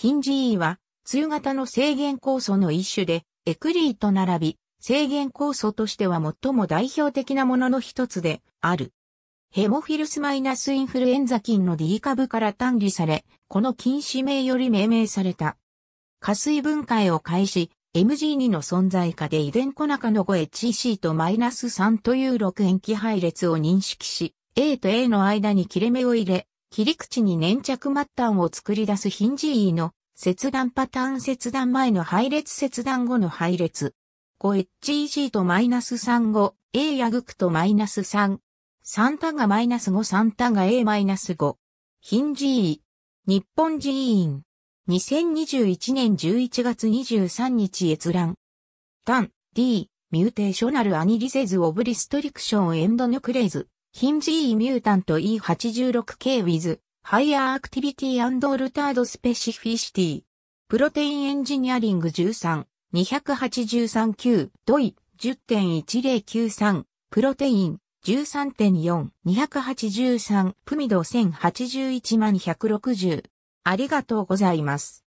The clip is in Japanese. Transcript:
ヒンジーは、通型の制限酵素の一種で、エクリーと並び、制限酵素としては最も代表的なものの一つである。ヘモフィルスマイナスインフルエンザ菌の D 株から単理され、この菌種名より命名された。加水分解を開始、MG2 の存在下で遺伝子中の 5HC とマイナス3という6塩基配列を認識し、A と A の間に切れ目を入れ、切り口に粘着末端を作り出すヒンジ E の切断パターン切断前の配列切断後の配列。5HEG とマイナス3 5 A やグクとマイナス3。3タがマイナス5 3タが A マイナス5。ヒンジ E。日本寺員。2021年11月23日閲覧。タン、D、ミューテーショナルアニリセズオブリストリクションエンドヌクレイズ。ヒンジーミュータント E86K with Higher Activity and Altered Specificity プロテインエンジニアリング13 283.9ドイ10.1093プロテイン13.4 283プミド1081 160ありがとうございます。